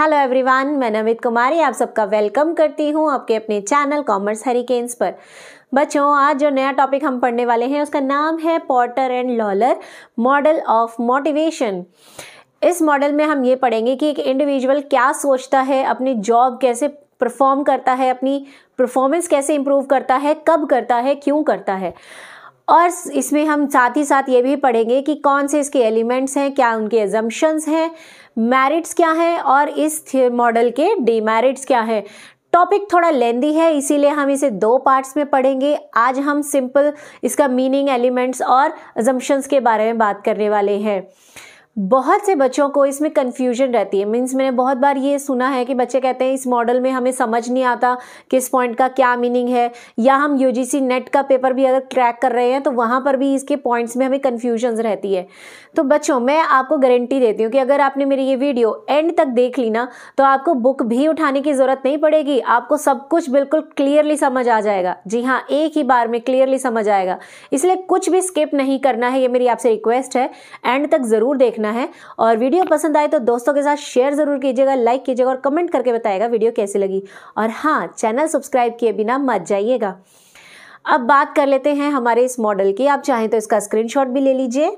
hello everyone मैं नमित कुमारी आप सबका वेलकम करती हूँ आपके अपने चैनल कॉमर्स हरिकेन्स पर बच्चों आज जो नया टॉपिक हम पढ़ने वाले हैं उसका नाम है Porter and Lawler model of motivation इस मॉडल में हम ये पढ़ेंगे कि एक इंडिविजुअल क्या सोचता है अपनी जॉब कैसे परफॉर्म करता है अपनी परफॉर्मेंस कैसे इम्प्रूव करता है कब करता है क्यों करता है और इसमें हम साथ ही साथ ये भी पढ़ेंगे कि कौन से इसके एलिमेंट्स हैं क्या उनके एजम्पन्स हैं मेरिट्स क्या हैं और इस मॉडल के डीमेरिट्स क्या हैं टॉपिक थोड़ा लेंदी है इसीलिए हम इसे दो पार्ट्स में पढ़ेंगे आज हम सिंपल इसका मीनिंग एलिमेंट्स और जम्पन्स के बारे में बात करने वाले हैं बहुत से बच्चों को इसमें कन्फ्यूजन रहती है मीन्स मैंने बहुत बार ये सुना है कि बच्चे कहते हैं इस मॉडल में हमें समझ नहीं आता किस पॉइंट का क्या मीनिंग है या हम यू नेट का पेपर भी अगर क्रैक कर रहे हैं तो वहाँ पर भी इसके पॉइंट्स में हमें कन्फ्यूजन रहती है तो बच्चों मैं आपको गारंटी देती हूँ कि अगर आपने मेरी ये वीडियो एंड तक देख ली ना तो आपको बुक भी उठाने की ज़रूरत नहीं पड़ेगी आपको सब कुछ बिल्कुल क्लियरली समझ आ जाएगा जी हाँ एक ही बार में क्लियरली समझ आएगा इसलिए कुछ भी स्किप नहीं करना है ये मेरी आपसे रिक्वेस्ट है एंड तक ज़रूर देखना करना है और वीडियो पसंद आए तो दोस्तों के साथ शेयर ज़रूर कीजिएगा लाइक कीजिएगा और कमेंट करके बताएगा वीडियो कैसी लगी और हाँ चैनल सब्सक्राइब किए बिना मत जाइएगा अब बात कर लेते हैं हमारे इस मॉडल की आप चाहें तो इसका स्क्रीनशॉट भी ले लीजिए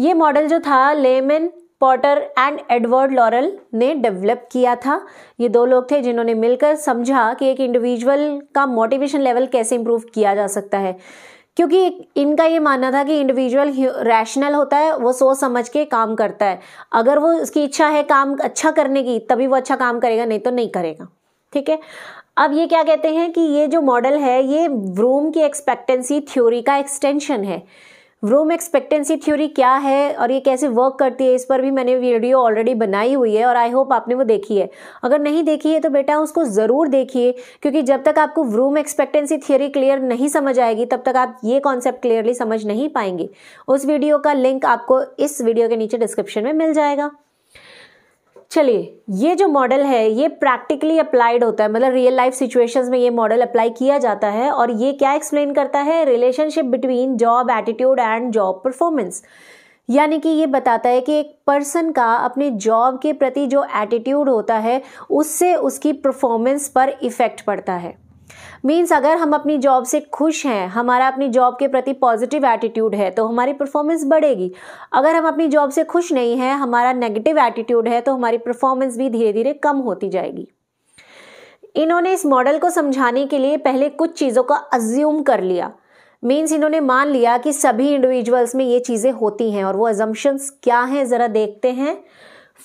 ये मॉडल जो था Lyman Porter and Edward Lawler ने डेवलप किया था ये दो लोग थे जिन्होंने मिलकर समझा कि एक इंडिविजुअल का मोटिवेशन लेवल कैसे इंप्रूव किया जा सकता है क्योंकि इनका ये मानना था कि इंडिविजुअल रैशनल होता है वो सोच समझ के काम करता है अगर वो उसकी इच्छा है काम अच्छा करने की तभी वो अच्छा काम करेगा नहीं तो नहीं करेगा ठीक है अब ये क्या कहते हैं कि ये जो मॉडल है ये व्रूम की एक्सपेक्टेंसी थ्योरी का एक्सटेंशन है व्रोम एक्सपेक्टेंसी थ्योरी क्या है और ये कैसे वर्क करती है इस पर भी मैंने वीडियो ऑलरेडी बनाई हुई है और आई होप आपने वो देखी है अगर नहीं देखी है तो बेटा उसको ज़रूर देखिए क्योंकि जब तक आपको व्रूम एक्सपेक्टेंसी थ्योरी क्लियर नहीं समझ आएगी तब तक आप ये कॉन्सेप्ट क्लियरली समझ नहीं पाएंगे उस वीडियो का लिंक आपको इस वीडियो के नीचे डिस्क्रिप्शन में मिल जाएगा चलिए ये जो मॉडल है ये प्रैक्टिकली अप्लाइड होता है मतलब रियल लाइफ सिचुएशंस में ये मॉडल अप्लाई किया जाता है और ये क्या एक्सप्लेन करता है relationship between job attitude and job performance यानी कि ये बताता है कि एक पर्सन का अपने जॉब के प्रति जो एटीट्यूड होता है उससे उसकी परफॉर्मेंस पर इफ़ेक्ट पड़ता है मीन्स अगर हम अपनी जॉब से खुश हैं हमारा अपनी जॉब के प्रति पॉजिटिव एटीट्यूड है तो हमारी परफॉर्मेंस बढ़ेगी अगर हम अपनी जॉब से खुश नहीं हैं हमारा नेगेटिव एटीट्यूड है तो हमारी परफॉर्मेंस भी धीरे धीरे कम होती जाएगी इन्होंने इस मॉडल को समझाने के लिए पहले कुछ चीज़ों का अज्यूम कर लिया मीन्स इन्होंने मान लिया कि सभी इंडिविजुअल्स में ये चीज़ें होती हैं और वो एजम्पन्स क्या हैं ज़रा देखते हैं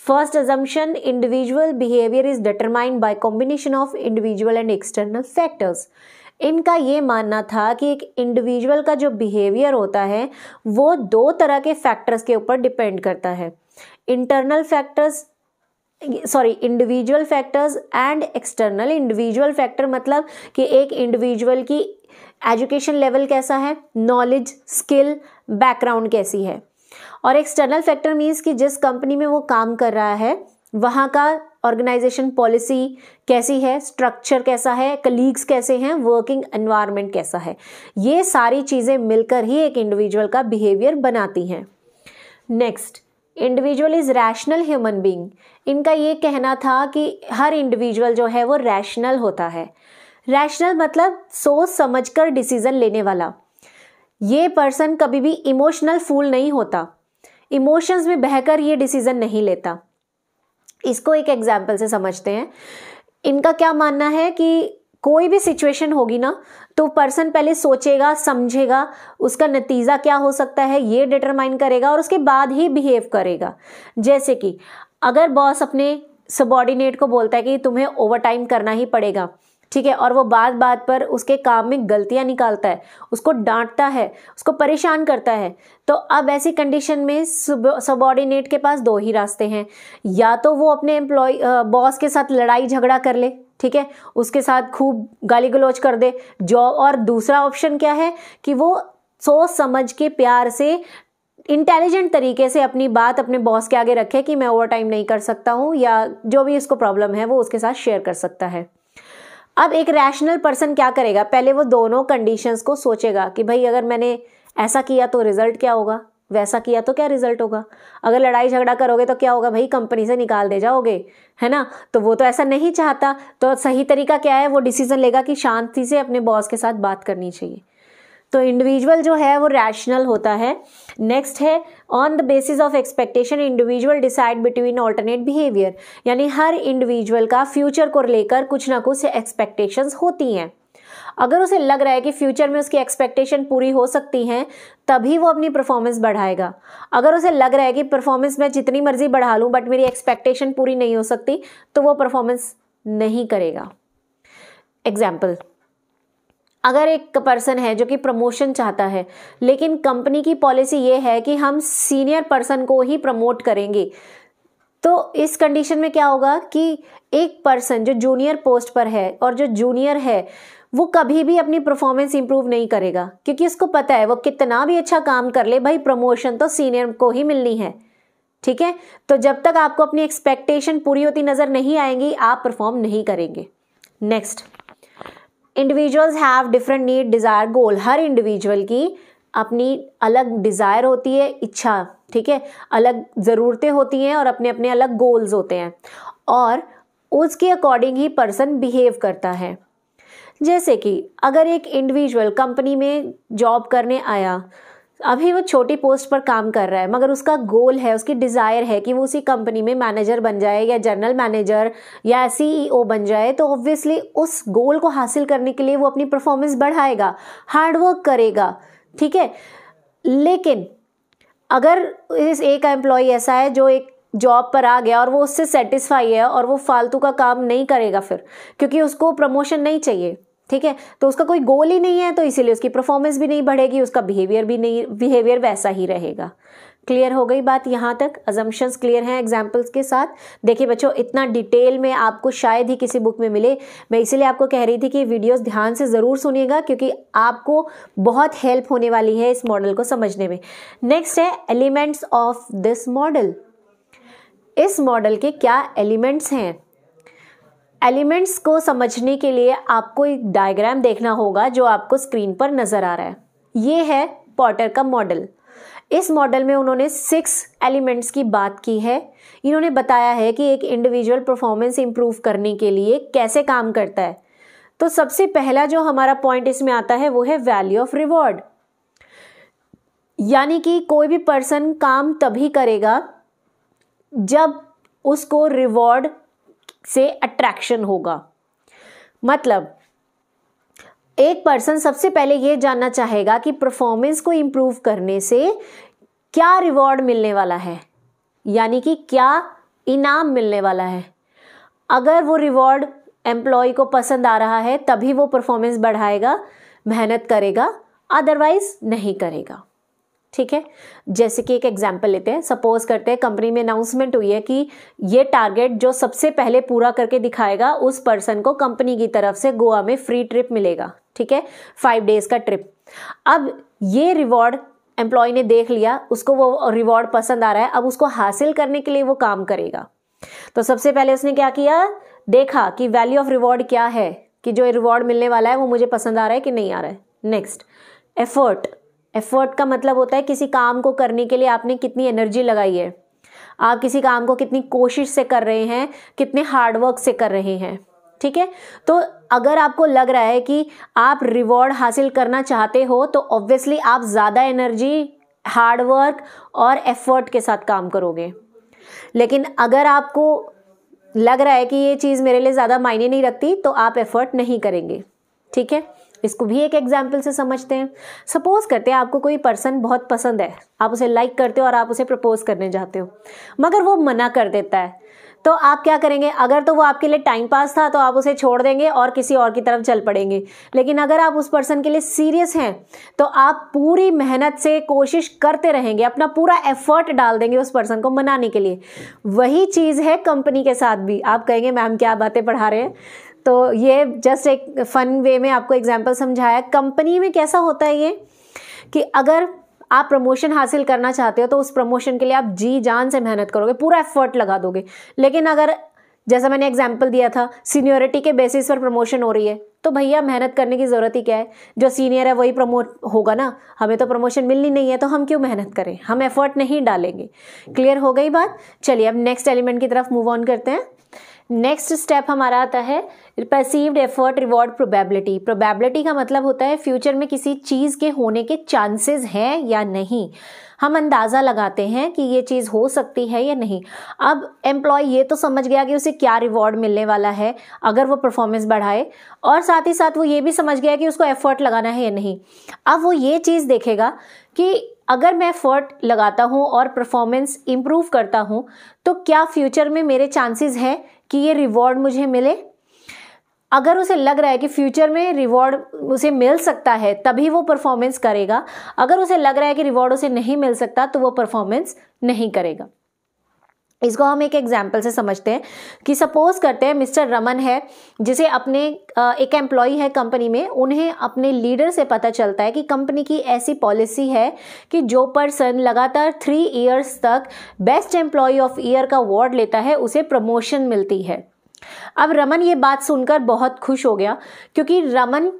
first assumption individual behaviour is determined by combination of individual and external factors इनका ये मानना था कि एक इंडिविजुअल का जो बिहेवियर होता है वो दो तरह के फैक्टर्स के ऊपर डिपेंड करता है internal factors sorry individual factors and external individual factor मतलब कि एक इंडिविजुअल की एजुकेशन लेवल कैसा है नॉलेज स्किल बैकग्राउंड कैसी है और एक्सटर्नल फैक्टर मीन्स कि जिस कंपनी में वो काम कर रहा है वहाँ का ऑर्गेनाइजेशन पॉलिसी कैसी है स्ट्रक्चर कैसा है कलीग्स कैसे हैं वर्किंग एनवायरनमेंट कैसा है ये सारी चीज़ें मिलकर ही एक इंडिविजुअल का बिहेवियर बनाती हैं next individual is rational human being इनका ये कहना था कि हर इंडिविजुअल जो है वो रैशनल होता है रैशनल मतलब सोच समझ कर डिसीज़न लेने वाला ये पर्सन कभी भी इमोशनल फूल नहीं होता इमोशंस में बहकर ये डिसीज़न नहीं लेता इसको एक एग्जाम्पल से समझते हैं इनका क्या मानना है कि कोई भी सिचुएशन होगी ना तो पर्सन पहले सोचेगा समझेगा उसका नतीजा क्या हो सकता है ये डिटरमाइन करेगा और उसके बाद ही बिहेव करेगा जैसे कि अगर बॉस अपने सबॉर्डिनेट को बोलता है कि तुम्हें ओवर टाइम करना ही पड़ेगा ठीक है और वो बात बात पर उसके काम में गलतियां निकालता है उसको डांटता है उसको परेशान करता है तो अब ऐसी कंडीशन में सबॉर्डिनेट के पास दो ही रास्ते हैं या तो वो अपने एम्प्लॉय बॉस के साथ लड़ाई झगड़ा कर ले ठीक है उसके साथ खूब गाली गलौज कर दे जॉब और दूसरा ऑप्शन क्या है कि वो सोच समझ के प्यार से इंटेलिजेंट तरीके से अपनी बात अपने बॉस के आगे रखे कि मैं ओवर टाइम नहीं कर सकता हूँ या जो भी इसको प्रॉब्लम है वो उसके साथ शेयर कर सकता है अब एक रैशनल पर्सन क्या करेगा पहले वो दोनों कंडीशंस को सोचेगा कि भाई अगर मैंने ऐसा किया तो रिजल्ट क्या होगा वैसा किया तो क्या रिजल्ट होगा अगर लड़ाई झगड़ा करोगे तो क्या होगा भाई कंपनी से निकाल दे जाओगे है ना तो वो तो ऐसा नहीं चाहता तो सही तरीका क्या है वो डिसीजन लेगा कि शांति से अपने बॉस के साथ बात करनी चाहिए तो इंडिविजुअल जो है वो रैशनल होता है नेक्स्ट है on the basis of expectation individual decide between alternate behaviour यानी हर इंडिविजुअल का फ्यूचर को लेकर कुछ ना कुछ एक्सपेक्टेशंस होती हैं अगर उसे लग रहा है कि फ्यूचर में उसकी एक्सपेक्टेशन पूरी हो सकती हैं तभी वो अपनी परफॉर्मेंस बढ़ाएगा अगर उसे लग रहा है कि परफॉर्मेंस मैं जितनी मर्जी बढ़ा लूँ बट मेरी एक्सपेक्टेशन पूरी नहीं हो सकती तो वो परफॉर्मेंस नहीं करेगा एग्जाम्पल अगर एक पर्सन है जो कि प्रमोशन चाहता है लेकिन कंपनी की पॉलिसी ये है कि हम सीनियर पर्सन को ही प्रमोट करेंगे तो इस कंडीशन में क्या होगा कि एक पर्सन जो जूनियर पोस्ट पर है और जो जूनियर है वो कभी भी अपनी परफॉर्मेंस इंप्रूव नहीं करेगा क्योंकि उसको पता है वो कितना भी अच्छा काम कर ले भाई प्रमोशन तो सीनियर को ही मिलनी है ठीक है तो जब तक आपको अपनी एक्सपेक्टेशन पूरी होती नज़र नहीं आएंगी आप परफॉर्म नहीं करेंगे next individuals have different need desire goal हर इंडिविजुअल की अपनी अलग डिज़ायर होती है इच्छा ठीक है अलग ज़रूरतें होती हैं और अपने अपने अलग गोल्स होते हैं और उसके अकॉर्डिंग ही पर्सन बिहेव करता है जैसे कि अगर एक इंडिविजुअल कंपनी में जॉब करने आया अभी वो छोटी पोस्ट पर काम कर रहा है मगर उसका गोल है उसकी डिज़ायर है कि वो उसी कंपनी में मैनेजर बन जाए या जनरल मैनेजर या सी e बन जाए तो ऑब्वियसली उस गोल को हासिल करने के लिए वो अपनी परफॉर्मेंस बढ़ाएगा हार्डवर्क करेगा ठीक है लेकिन अगर इस एक एम्प्लॉय ऐसा है जो एक जॉब पर आ गया और वो उससे सेटिस्फाई है और वो फालतू का काम नहीं करेगा फिर क्योंकि उसको प्रमोशन नहीं चाहिए ठीक है तो उसका कोई गोल ही नहीं है तो इसीलिए उसकी परफॉर्मेंस भी नहीं बढ़ेगी उसका बिहेवियर भी नहीं बिहेवियर वैसा ही रहेगा क्लियर हो गई बात यहाँ तक अजम्पन्स क्लियर हैं एग्जाम्पल्स के साथ देखिए बच्चों इतना डिटेल में आपको शायद ही किसी बुक में मिले मैं इसीलिए आपको कह रही थी कि वीडियोस ध्यान से ज़रूर सुनिएगा क्योंकि आपको बहुत हेल्प होने वाली है इस मॉडल को समझने में नेक्स्ट है एलिमेंट्स ऑफ दिस मॉडल इस मॉडल के क्या एलिमेंट्स हैं एलिमेंट्स को समझने के लिए आपको एक डायग्राम देखना होगा जो आपको स्क्रीन पर नज़र आ रहा है ये है पॉटर का मॉडल इस मॉडल में उन्होंने सिक्स एलिमेंट्स की बात की है इन्होंने बताया है कि एक इंडिविजुअल परफॉर्मेंस इम्प्रूव करने के लिए कैसे काम करता है तो सबसे पहला जो हमारा पॉइंट इसमें आता है वो है वैल्यू ऑफ रिवॉर्ड यानी कि कोई भी पर्सन काम तभी करेगा जब उसको रिवॉर्ड से अट्रैक्शन होगा मतलब एक पर्सन सबसे पहले ये जानना चाहेगा कि परफॉर्मेंस को इम्प्रूव करने से क्या रिवॉर्ड मिलने वाला है यानी कि क्या इनाम मिलने वाला है अगर वो रिवॉर्ड एम्प्लॉय को पसंद आ रहा है तभी वो परफॉर्मेंस बढ़ाएगा मेहनत करेगा अदरवाइज नहीं करेगा ठीक है जैसे कि एक एग्जाम्पल लेते हैं सपोज करते हैं कंपनी में अनाउंसमेंट हुई है कि ये टारगेट जो सबसे पहले पूरा करके दिखाएगा उस पर्सन को कंपनी की तरफ से गोवा में फ्री ट्रिप मिलेगा ठीक है फाइव डेज का ट्रिप अब ये रिवॉर्ड एम्प्लॉय ने देख लिया उसको वो रिवॉर्ड पसंद आ रहा है अब उसको हासिल करने के लिए वो काम करेगा तो सबसे पहले उसने क्या किया देखा कि वैल्यू ऑफ रिवॉर्ड क्या है कि जो रिवॉर्ड मिलने वाला है वो मुझे पसंद आ रहा है कि नहीं आ रहा है नेक्स्ट एफर्ट एफर्ट का मतलब होता है किसी काम को करने के लिए आपने कितनी एनर्जी लगाई है आप किसी काम को कितनी कोशिश से कर रहे हैं कितने हार्डवर्क से कर रहे हैं ठीक है तो अगर आपको लग रहा है कि आप रिवॉर्ड हासिल करना चाहते हो तो ऑब्वियसली आप ज़्यादा एनर्जी हार्डवर्क और एफर्ट के साथ काम करोगे लेकिन अगर आपको लग रहा है कि ये चीज़ मेरे लिए ज़्यादा मायने नहीं रखती तो आप एफर्ट नहीं करेंगे ठीक है इसको भी एक एग्जाम्पल से समझते हैं सपोज करते हैं आपको कोई पर्सन बहुत पसंद है आप उसे लाइक like करते हो और आप उसे प्रपोज करने जाते हो मगर वो मना कर देता है तो आप क्या करेंगे अगर तो वो आपके लिए टाइम पास था तो आप उसे छोड़ देंगे और किसी और की तरफ चल पड़ेंगे लेकिन अगर आप उस पर्सन के लिए सीरियस हैं तो आप पूरी मेहनत से कोशिश करते रहेंगे अपना पूरा एफर्ट डाल देंगे उस पर्सन को मनाने के लिए वही चीज़ है कंपनी के साथ भी आप कहेंगे मैम क्या बातें पढ़ा रहे हैं तो ये जस्ट एक फ़न वे में आपको एग्जाम्पल समझाया कंपनी में कैसा होता है ये कि अगर आप प्रमोशन हासिल करना चाहते हो तो उस प्रमोशन के लिए आप जी जान से मेहनत करोगे पूरा एफर्ट लगा दोगे लेकिन अगर जैसा मैंने एग्जाम्पल दिया था सीनियरिटी के बेसिस पर प्रमोशन हो रही है तो भैया मेहनत करने की ज़रूरत ही क्या है जो सीनियर है वही प्रमोट होगा ना हमें तो प्रमोशन मिलनी नहीं है तो हम क्यों मेहनत करें हम एफर्ट नहीं डालेंगे क्लियर हो गई बात चलिए अब नेक्स्ट एलिमेंट की तरफ मूव ऑन करते हैं नेक्स्ट स्टेप हमारा आता है perceived effort reward probability probability का मतलब होता है फ्यूचर में किसी चीज़ के होने के चांसेस हैं या नहीं हम अंदाज़ा लगाते हैं कि ये चीज़ हो सकती है या नहीं अब एम्प्लॉय ये तो समझ गया कि उसे क्या रिवॉर्ड मिलने वाला है अगर वो परफॉर्मेंस बढ़ाए और साथ ही साथ वो ये भी समझ गया कि उसको एफर्ट लगाना है या नहीं अब वो ये चीज़ देखेगा कि अगर मैं एफर्ट लगाता हूँ और परफॉर्मेंस इम्प्रूव करता हूँ तो क्या फ्यूचर में मेरे चांसेस हैं कि ये रिवॉर्ड मुझे मिले अगर उसे लग रहा है कि फ्यूचर में रिवॉर्ड उसे मिल सकता है तभी वो परफॉर्मेंस करेगा अगर उसे लग रहा है कि रिवॉर्ड उसे नहीं मिल सकता तो वो परफॉर्मेंस नहीं करेगा इसको हम एक एग्जाम्पल से समझते हैं कि सपोज करते हैं मिस्टर रमन है जिसे अपने एक एम्प्लॉई है कंपनी में उन्हें अपने लीडर से पता चलता है कि कंपनी की ऐसी पॉलिसी है कि जो पर्सन लगातार थ्री इयर्स तक बेस्ट एम्प्लॉय ऑफ ईयर का अवार्ड लेता है उसे प्रमोशन मिलती है अब रमन ये बात सुनकर बहुत खुश हो गया क्योंकि रमन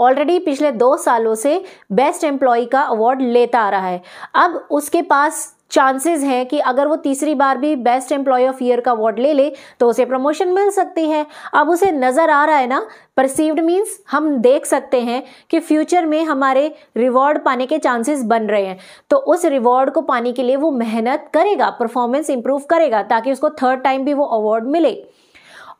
ऑलरेडी पिछले दो सालों से बेस्ट एम्प्लॉय का अवार्ड लेता आ रहा है अब उसके पास चांसेस हैं कि अगर वो तीसरी बार भी बेस्ट एम्प्लॉय ऑफ ईयर का अवार्ड ले ले तो उसे प्रमोशन मिल सकती है अब उसे नज़र आ रहा है ना परसीव्ड मीन्स हम देख सकते हैं कि फ्यूचर में हमारे रिवॉर्ड पाने के चांसेस बन रहे हैं तो उस रिवॉर्ड को पाने के लिए वो मेहनत करेगा परफॉर्मेंस इंप्रूव करेगा ताकि उसको थर्ड टाइम भी वो अवार्ड मिले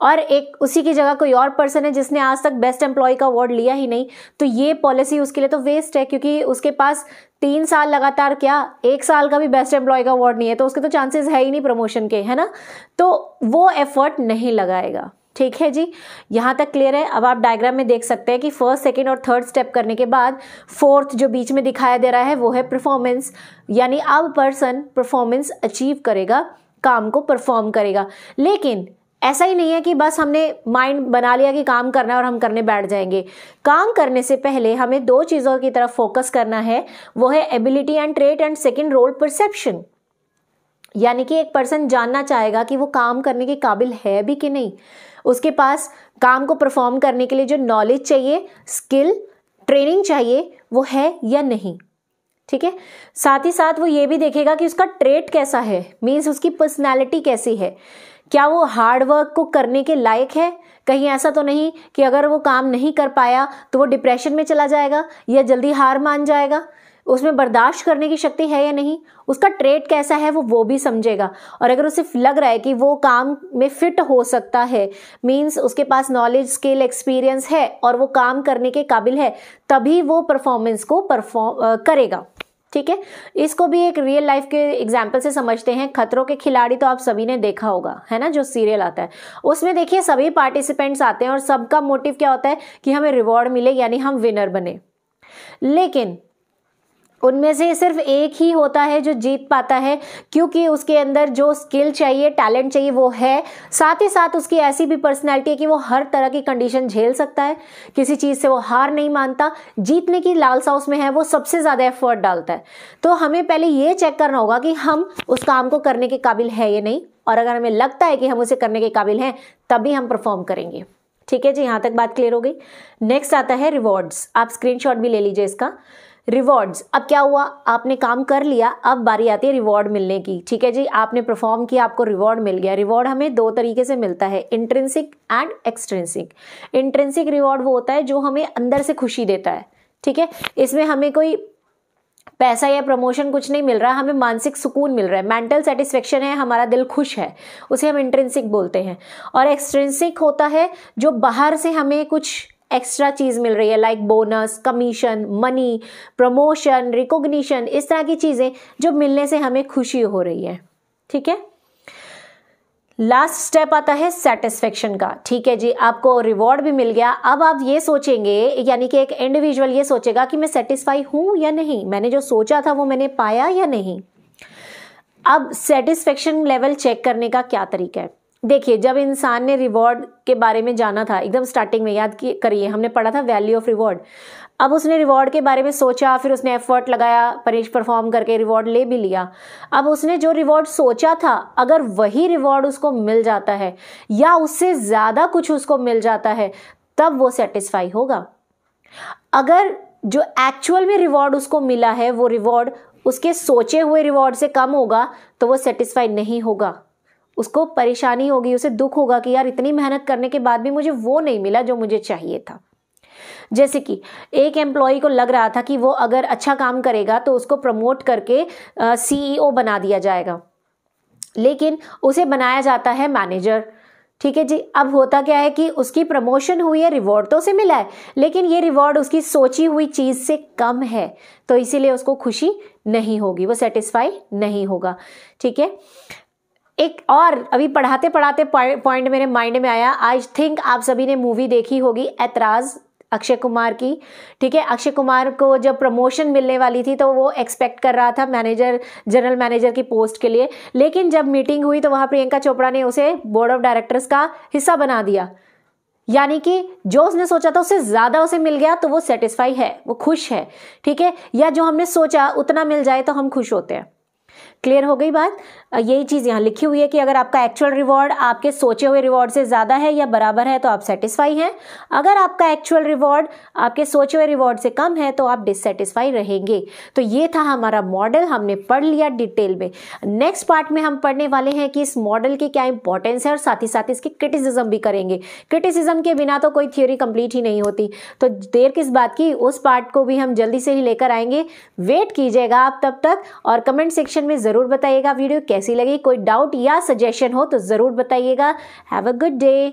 और एक उसी की जगह कोई और पर्सन है जिसने आज तक बेस्ट एम्प्लॉय का अवार्ड लिया ही नहीं तो ये पॉलिसी उसके लिए तो वेस्ट है क्योंकि उसके पास तीन साल लगातार क्या एक साल का भी बेस्ट एम्प्लॉय का अवार्ड नहीं है तो उसके तो चांसेस है ही नहीं प्रमोशन के है ना तो वो एफर्ट नहीं लगाएगा ठीक है जी यहाँ तक क्लियर है अब आप डायग्राम में देख सकते हैं कि फर्स्ट सेकेंड और थर्ड स्टेप करने के बाद फोर्थ जो बीच में दिखाया दे रहा है वो है परफॉर्मेंस यानी अब पर्सन परफॉर्मेंस अचीव करेगा काम को परफॉर्म करेगा लेकिन ऐसा ही नहीं है कि बस हमने माइंड बना लिया कि काम करना है और हम करने बैठ जाएंगे काम करने से पहले हमें दो चीज़ों की तरफ फोकस करना है वो है ability and trait and second role perception यानी कि एक पर्सन जानना चाहेगा कि वो काम करने के काबिल है भी कि नहीं उसके पास काम को परफॉर्म करने के लिए जो नॉलेज चाहिए स्किल ट्रेनिंग चाहिए वो है या नहीं ठीक है साथ ही साथ वो ये भी देखेगा कि उसका ट्रेट कैसा है मीन्स उसकी पर्सनैलिटी कैसी है क्या वो हार्ड वर्क को करने के लायक है कहीं ऐसा तो नहीं कि अगर वो काम नहीं कर पाया तो वो डिप्रेशन में चला जाएगा या जल्दी हार मान जाएगा उसमें बर्दाश्त करने की शक्ति है या नहीं उसका ट्रेड कैसा है वो वो भी समझेगा और अगर उसे लग रहा है कि वो काम में फिट हो सकता है मींस उसके पास नॉलेज स्किल एक्सपीरियंस है और वो काम करने के काबिल है तभी वो परफॉर्मेंस को परफॉर्म करेगा ठीक है इसको भी एक रियल लाइफ के एग्जाम्पल से समझते हैं खतरों के खिलाड़ी तो आप सभी ने देखा होगा है ना जो सीरियल आता है उसमें देखिए सभी पार्टिसिपेंट्स आते हैं और सबका मोटिव क्या होता है कि हमें रिवॉर्ड मिले यानी हम विनर बने लेकिन उनमें से सिर्फ एक ही होता है जो जीत पाता है क्योंकि उसके अंदर जो स्किल चाहिए टैलेंट चाहिए वो है साथ ही साथ उसकी ऐसी भी पर्सनैलिटी है कि वो हर तरह की कंडीशन झेल सकता है किसी चीज़ से वो हार नहीं मानता जीतने की लालसा उसमें है वो सबसे ज़्यादा एफर्ट डालता है तो हमें पहले ये चेक करना होगा कि हम उस काम को करने के काबिल है या नहीं और अगर हमें लगता है कि हम उसे करने के काबिल हैं तभी हम परफॉर्म करेंगे ठीक है जी यहाँ तक बात क्लियर हो गई नेक्स्ट आता है रिवॉर्ड्स आप स्क्रीनशॉट भी ले लीजिए इसका रिवॉर्ड्स अब क्या हुआ आपने काम कर लिया अब बारी आती है रिवॉर्ड मिलने की ठीक है जी आपने परफॉर्म किया आपको रिवॉर्ड मिल गया रिवॉर्ड हमें दो तरीके से मिलता है intrinsic and extrinsic intrinsic reward वो होता है जो हमें अंदर से खुशी देता है ठीक है इसमें हमें कोई पैसा या प्रमोशन कुछ नहीं मिल रहा हमें मानसिक सुकून मिल रहा है मेंटल सेटिस्फेक्शन है हमारा दिल खुश है उसे हम इंट्रेंसिक बोलते हैं और एक्सट्रेंसिक होता है जो बाहर से हमें कुछ एक्स्ट्रा चीज़ मिल रही है like bonus commission money promotion recognition इस तरह की चीज़ें जो मिलने से हमें खुशी हो रही है ठीक है लास्ट स्टेप आता है सेटिस्फेक्शन का ठीक है जी आपको रिवॉर्ड भी मिल गया अब आप ये सोचेंगे यानी कि एक इंडिविजुअल ये सोचेगा कि मैं सेटिस्फाई हूं या नहीं मैंने जो सोचा था वो मैंने पाया या नहीं अब सेटिस्फेक्शन लेवल चेक करने का क्या तरीका है देखिए जब इंसान ने रिवॉर्ड के बारे में जाना था एकदम स्टार्टिंग में याद करिए हमने पढ़ा था वैल्यू ऑफ रिवॉर्ड अब उसने रिवॉर्ड के बारे में सोचा फिर उसने एफर्ट लगाया परेश परफॉर्म करके रिवॉर्ड ले भी लिया अब उसने जो रिवॉर्ड सोचा था अगर वही रिवॉर्ड उसको मिल जाता है या उससे ज़्यादा कुछ उसको मिल जाता है तब वो सेटिस्फाई होगा अगर जो एक्चुअल में रिवॉर्ड उसको मिला है वो रिवॉर्ड उसके सोचे हुए रिवॉर्ड से कम होगा तो वो सेटिस्फाई नहीं होगा उसको परेशानी होगी उसे दुख होगा कि यार इतनी मेहनत करने के बाद भी मुझे वो नहीं मिला जो मुझे चाहिए था जैसे कि एक एम्प्लॉय को लग रहा था कि वो अगर अच्छा काम करेगा तो उसको प्रमोट करके सीईओ e बना दिया जाएगा लेकिन उसे बनाया जाता है मैनेजर ठीक है जी अब होता क्या है कि उसकी प्रमोशन हुई है रिवॉर्ड तो उसे मिला है लेकिन ये रिवॉर्ड उसकी सोची हुई चीज़ से कम है तो इसीलिए उसको खुशी नहीं होगी वो सेटिस्फाई नहीं होगा ठीक है एक और अभी पढ़ाते पढ़ाते पॉइंट मेरे माइंड में आया आई थिंक आप सभी ने मूवी देखी होगी ऐतराज अक्षय कुमार की ठीक है अक्षय कुमार को जब प्रमोशन मिलने वाली थी तो वो एक्सपेक्ट कर रहा था मैनेजर जनरल मैनेजर की पोस्ट के लिए लेकिन जब मीटिंग हुई तो वहाँ प्रियंका चोपड़ा ने उसे बोर्ड ऑफ डायरेक्टर्स का हिस्सा बना दिया यानी कि जो उसने सोचा था उससे ज़्यादा उसे मिल गया तो वो सेटिस्फाई है वो खुश है ठीक है या जो हमने सोचा उतना मिल जाए तो हम खुश होते हैं क्लियर हो गई बात यही चीज़ यहाँ लिखी हुई है कि अगर आपका एक्चुअल रिवॉर्ड आपके सोचे हुए रिवॉर्ड से ज़्यादा है या बराबर है तो आप सेटिस्फाई हैं अगर आपका एक्चुअल रिवॉर्ड आपके सोचे हुए रिवॉर्ड से कम है तो आप डिससेटिस्फाई रहेंगे तो ये था हमारा मॉडल हमने पढ़ लिया डिटेल में नेक्स्ट पार्ट में हम पढ़ने वाले हैं कि इस मॉडल की क्या इंपॉर्टेंस है और साथ ही साथ इसकी क्रिटिसिज्म भी करेंगे क्रिटिसिज्म के बिना तो कोई थ्योरी कंप्लीट ही नहीं होती तो देर किस बात की उस पार्ट को भी हम जल्दी से ही लेकर आएंगे वेट कीजिएगा आप तब तक और कमेंट सेक्शन सेक्शन में ज़रूर बताइएगा वीडियो कैसी लगी कोई डाउट या सजेशन हो तो ज़रूर बताइएगा हैव अ गुड डे